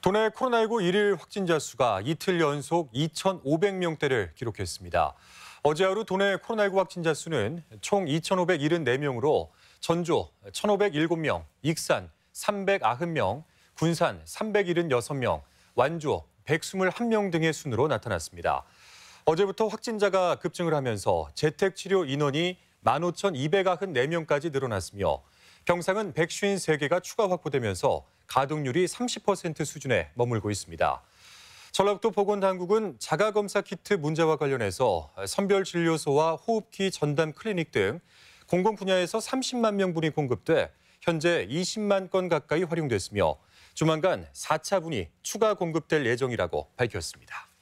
도내 코로나19 일일 확진자 수가 이틀 연속 2,500명대를 기록했습니다. 어제 하루 도내 코로나19 확진자 수는 총 2,574명으로 전주 1,507명, 익산 390명, 군산 376명, 완주 121명 등의 순으로 나타났습니다. 어제부터 확진자가 급증을 하면서 재택치료 인원이 15,294명까지 늘어났으며 경상은 153개가 추가 확보되면서 가동률이 30% 수준에 머물고 있습니다. 전라북도 보건당국은 자가검사 키트 문제와 관련해서 선별진료소와 호흡기 전담 클리닉 등 공공 분야에서 30만 명분이 공급돼 현재 20만 건 가까이 활용됐으며 조만간 4차 분이 추가 공급될 예정이라고 밝혔습니다.